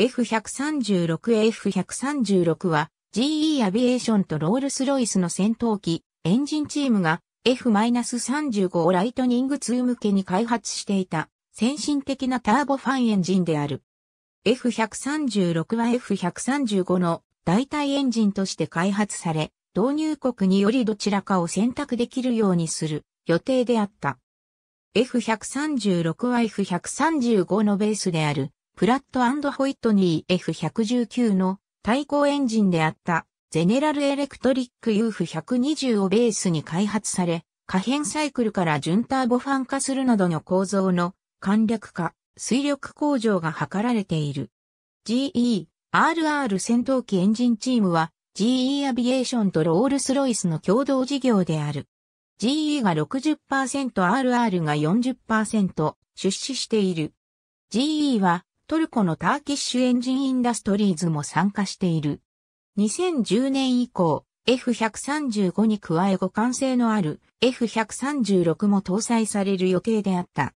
F136F136 は GE アビエーションとロールスロイスの戦闘機、エンジンチームが F-35 をライトニング2向けに開発していた先進的なターボファンエンジンである。F136 は F135 の代替エンジンとして開発され、導入国によりどちらかを選択できるようにする予定であった。F136 は F135 のベースであるプラットホイットニー F119 の対抗エンジンであったゼネラルエレクトリック UF120 をベースに開発され、可変サイクルから順ターボファン化するなどの構造の簡略化、水力向上が図られている。GE、RR 戦闘機エンジンチームは GE アビエーションとロールスロイスの共同事業である。GE が 60%RR が40%出資している。GE はトルコのターキッシュエンジンインダストリーズも参加している。2010年以降、F135 に加え互換性のある F136 も搭載される予定であった。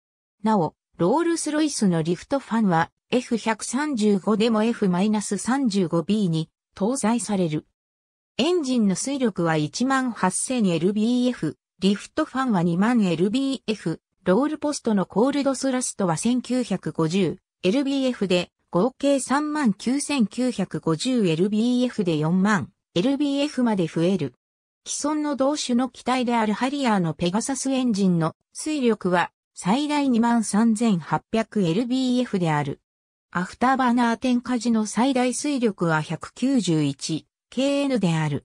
なお、ロールスロイスのリフトファンは F135 でも F-35B に搭載される。エンジンの推力は 18000LBF、リフトファンは 2000LBF、ロールポストのコールドスラストは1950、LBF で合計 39,950LBF で4万 LBF まで増える。既存の同種の機体であるハリアーのペガサスエンジンの推力は最大 23,800LBF である。アフターバーナー点火時の最大推力は 191KN である。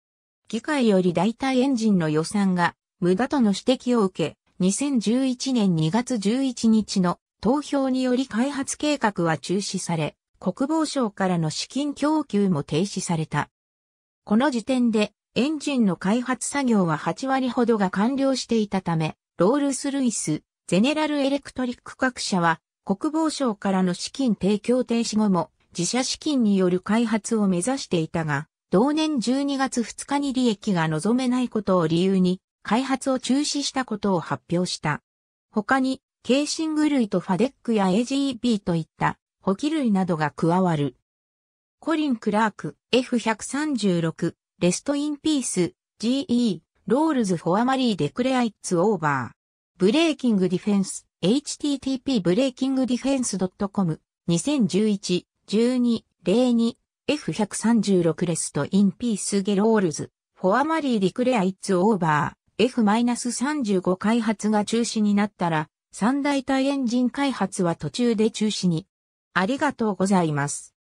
議会より代替エンジンの予算が無駄との指摘を受け、2011年2月11日の投票により開発計画は中止され、国防省からの資金供給も停止された。この時点でエンジンの開発作業は8割ほどが完了していたため、ロールス・ルイス、ゼネラル・エレクトリック各社は国防省からの資金提供停止後も自社資金による開発を目指していたが、同年12月2日に利益が望めないことを理由に開発を中止したことを発表した。他にケーシング類とファデックや AGB といった補機類などが加わる。コリン・クラーク、F136、レスト・イン・ピース、GE、ロールズ・フォア・マリー・デクレア・イッツ・オーバー。ブレーキング・ディフェンス、http ブレーキング・ディフェンス .com、2011、12、02、F136 レスト・イン・ピース・ゲロールズ、フォア・マリー・デクレア・イッツ・オーバー。F-35 開発が中止になったら、三大体エンジン開発は途中で中止に。ありがとうございます。